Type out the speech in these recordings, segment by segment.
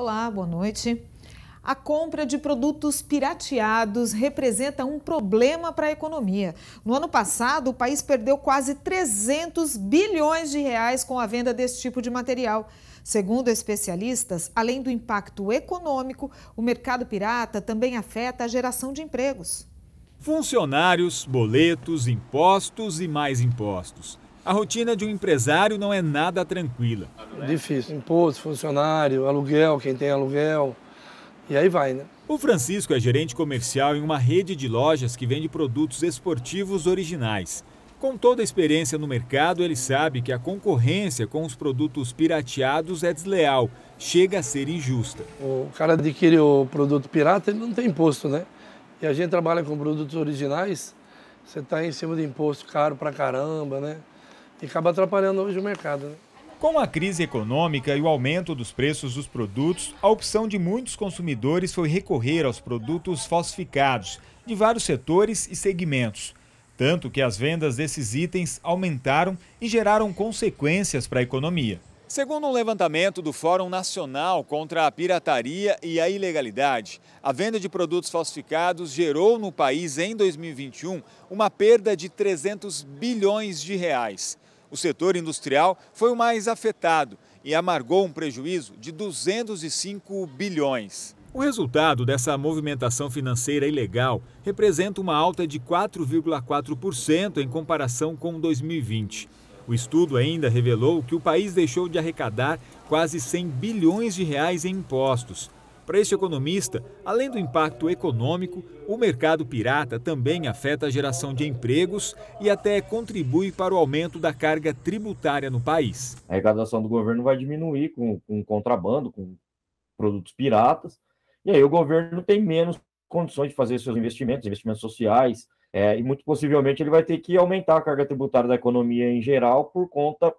Olá, boa noite. A compra de produtos pirateados representa um problema para a economia. No ano passado, o país perdeu quase 300 bilhões de reais com a venda desse tipo de material. Segundo especialistas, além do impacto econômico, o mercado pirata também afeta a geração de empregos. Funcionários, boletos, impostos e mais impostos. A rotina de um empresário não é nada tranquila. Difícil. Imposto, funcionário, aluguel, quem tem aluguel. E aí vai, né? O Francisco é gerente comercial em uma rede de lojas que vende produtos esportivos originais. Com toda a experiência no mercado, ele sabe que a concorrência com os produtos pirateados é desleal, chega a ser injusta. O cara adquire o produto pirata, ele não tem imposto, né? E a gente trabalha com produtos originais, você está em cima de imposto caro pra caramba, né? e acaba atrapalhando hoje o mercado. Né? Com a crise econômica e o aumento dos preços dos produtos, a opção de muitos consumidores foi recorrer aos produtos falsificados, de vários setores e segmentos. Tanto que as vendas desses itens aumentaram e geraram consequências para a economia. Segundo um levantamento do Fórum Nacional contra a Pirataria e a Ilegalidade, a venda de produtos falsificados gerou no país, em 2021, uma perda de 300 bilhões de reais. O setor industrial foi o mais afetado e amargou um prejuízo de 205 bilhões. O resultado dessa movimentação financeira ilegal representa uma alta de 4,4% em comparação com 2020. O estudo ainda revelou que o país deixou de arrecadar quase 100 bilhões de reais em impostos, para esse economista, além do impacto econômico, o mercado pirata também afeta a geração de empregos e até contribui para o aumento da carga tributária no país. A arrecadação do governo vai diminuir com, com contrabando, com produtos piratas, e aí o governo tem menos condições de fazer seus investimentos, investimentos sociais, é, e muito possivelmente ele vai ter que aumentar a carga tributária da economia em geral por conta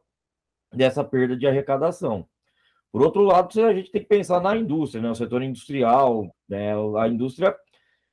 dessa perda de arrecadação. Por outro lado, a gente tem que pensar na indústria, né? O setor industrial, né? A indústria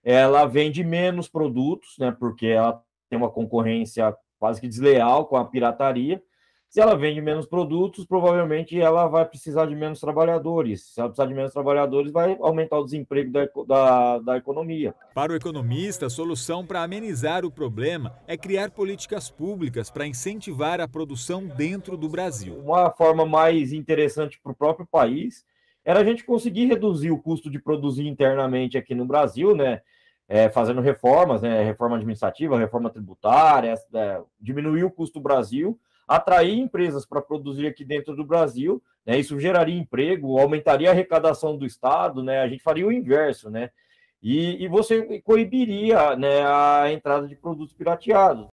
ela vende menos produtos, né? Porque ela tem uma concorrência quase que desleal com a pirataria. Se ela vende menos produtos, provavelmente ela vai precisar de menos trabalhadores. Se ela precisar de menos trabalhadores, vai aumentar o desemprego da, da, da economia. Para o economista, a solução para amenizar o problema é criar políticas públicas para incentivar a produção dentro do Brasil. Uma forma mais interessante para o próprio país era a gente conseguir reduzir o custo de produzir internamente aqui no Brasil, né? É, fazendo reformas, né? Reforma administrativa, reforma tributária, é, diminuir o custo do Brasil atrair empresas para produzir aqui dentro do Brasil, né? Isso geraria emprego, aumentaria a arrecadação do Estado, né? A gente faria o inverso, né? E, e você coibiria né, a entrada de produtos pirateados.